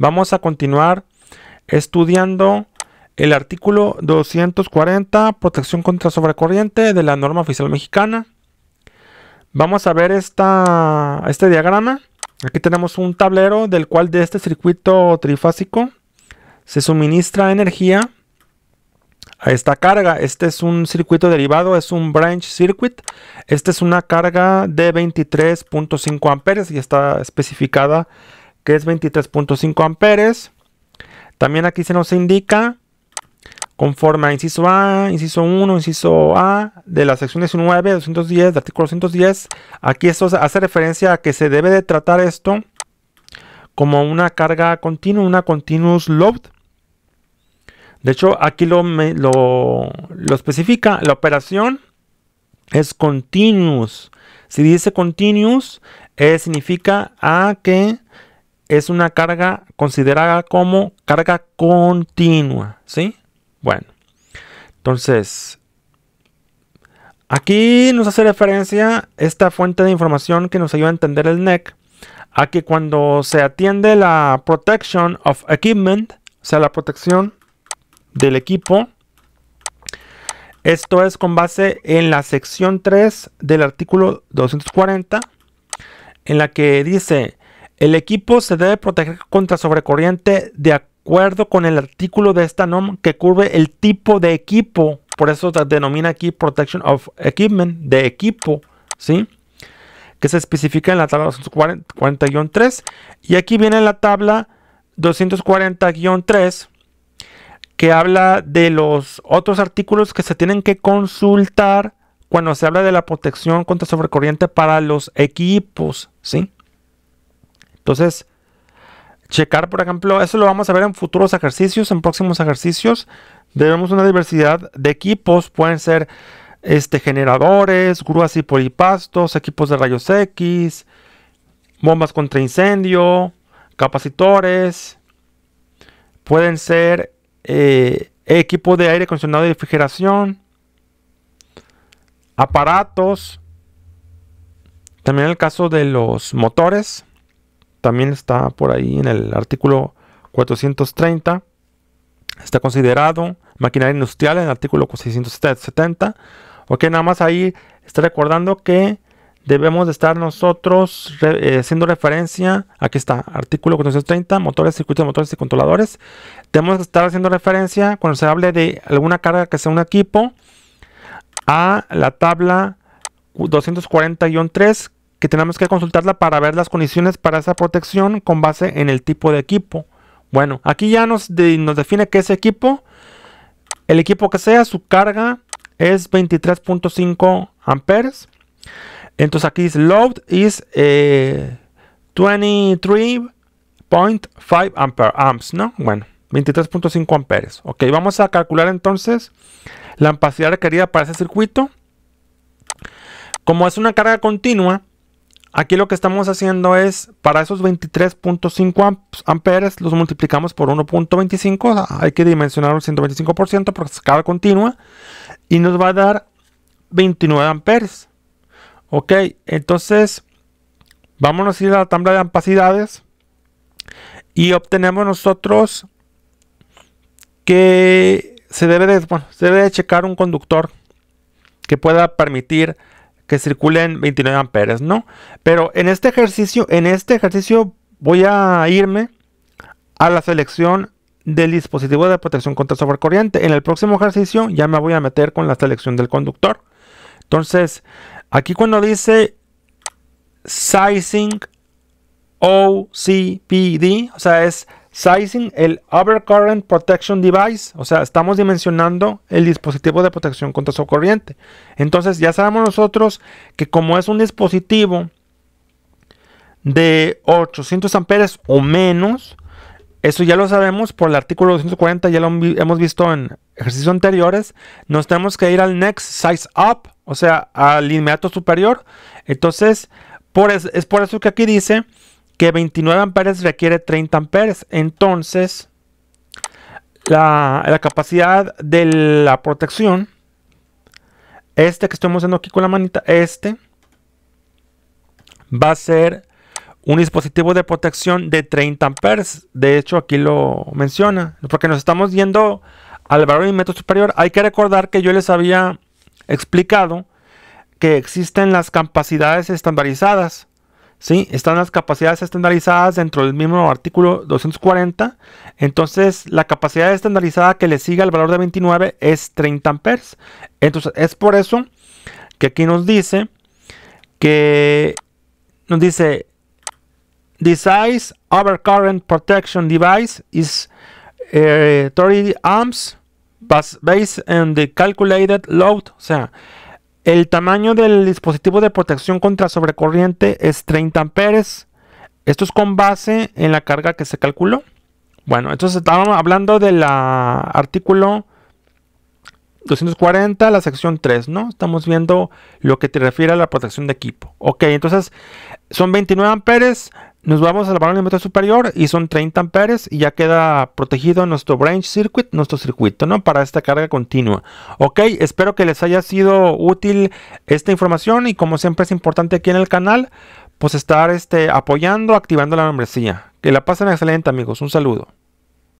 Vamos a continuar estudiando el artículo 240, protección contra sobrecorriente de la norma oficial mexicana. Vamos a ver esta, este diagrama. Aquí tenemos un tablero del cual de este circuito trifásico se suministra energía a esta carga. Este es un circuito derivado, es un branch circuit. Esta es una carga de 23.5 amperes y está especificada que es 23.5 amperes. También aquí se nos indica, conforme a inciso A, inciso 1, inciso A, de la sección 19, 210, del artículo 210, aquí esto hace referencia a que se debe de tratar esto como una carga continua, una continuous load. De hecho, aquí lo, especifica, la operación es continuous. Si dice continuous, eh, significa a que es una carga considerada como carga continua, ¿sí? Bueno, entonces, aquí nos hace referencia esta fuente de información que nos ayuda a entender el NEC, a que cuando se atiende la protection of equipment, o sea, la protección del equipo, esto es con base en la sección 3 del artículo 240, en la que dice el equipo se debe proteger contra sobrecorriente de acuerdo con el artículo de esta norma que cubre el tipo de equipo. Por eso se denomina aquí Protection of Equipment, de equipo, ¿sí? Que se especifica en la tabla 240-3. Y aquí viene la tabla 240-3 que habla de los otros artículos que se tienen que consultar cuando se habla de la protección contra sobrecorriente para los equipos, ¿sí? Entonces, checar, por ejemplo, eso lo vamos a ver en futuros ejercicios, en próximos ejercicios. Debemos una diversidad de equipos, pueden ser este, generadores, grúas y polipastos, equipos de rayos X, bombas contra incendio, capacitores, pueden ser eh, equipos de aire acondicionado y refrigeración, aparatos, también el caso de los motores, también está por ahí en el artículo 430. Está considerado maquinaria industrial en el artículo 670. Ok, nada más ahí está recordando que debemos de estar nosotros eh, haciendo referencia, aquí está, artículo 430, motores, circuitos, motores y controladores. Debemos de estar haciendo referencia cuando se hable de alguna carga que sea un equipo a la tabla 240-3 que tenemos que consultarla para ver las condiciones para esa protección con base en el tipo de equipo. Bueno, aquí ya nos, nos define que ese equipo, el equipo que sea, su carga es 23.5 amperes. Entonces aquí es load is 23.5 eh, amperes ¿no? Bueno, 23.5 amperes. Ok, vamos a calcular entonces la ampacidad requerida para ese circuito. Como es una carga continua, Aquí lo que estamos haciendo es, para esos 23.5 amperes, los multiplicamos por 1.25. Hay que dimensionar un 125% porque es cada continua. Y nos va a dar 29 amperes. Ok, entonces vámonos a ir a la tabla de ampacidades. Y obtenemos nosotros que se debe bueno, se debe de checar un conductor que pueda permitir que circulen 29 amperes, ¿no? Pero en este ejercicio, en este ejercicio voy a irme a la selección del dispositivo de protección contra sobrecorriente. En el próximo ejercicio ya me voy a meter con la selección del conductor. Entonces, aquí cuando dice sizing OCPD, o sea, es Sizing el Overcurrent Protection Device, o sea, estamos dimensionando el dispositivo de protección contra su corriente. Entonces ya sabemos nosotros que como es un dispositivo de 800 amperes o menos, eso ya lo sabemos por el artículo 240, ya lo hemos visto en ejercicios anteriores, nos tenemos que ir al Next Size Up, o sea, al inmediato superior. Entonces, es por eso que aquí dice que 29 amperes requiere 30 amperes. Entonces, la, capacidad de la protección, este que estoy mostrando aquí con la manita, este va a ser un dispositivo de protección de 30 amperes. De hecho, aquí lo menciona, porque nos estamos yendo al valor de metro superior. Hay que recordar que yo les había explicado que existen las capacidades estandarizadas ¿sí? Están las capacidades estandarizadas dentro del mismo artículo 240. Entonces, la capacidad estandarizada que le siga al valor de 29 es 30 amperes. Entonces, es por eso que aquí nos dice que nos dice This current protection device is 30 eh, amps based on the calculated load. O sea, el tamaño del dispositivo de protección contra sobrecorriente es 30 amperes. Esto es con base en la carga que se calculó. Bueno, entonces estábamos hablando del artículo 240, la sección 3, ¿no? Estamos viendo lo que te refiere a la protección de equipo. Ok, entonces son 29 amperes nos vamos al de metro superior y son 30 amperes y ya queda protegido nuestro branch circuit, nuestro circuito, ¿no? Para esta carga continua. Ok, espero que les haya sido útil esta información y como siempre es importante aquí en el canal, pues estar este, apoyando, activando la membresía. Que la pasen excelente amigos, un saludo.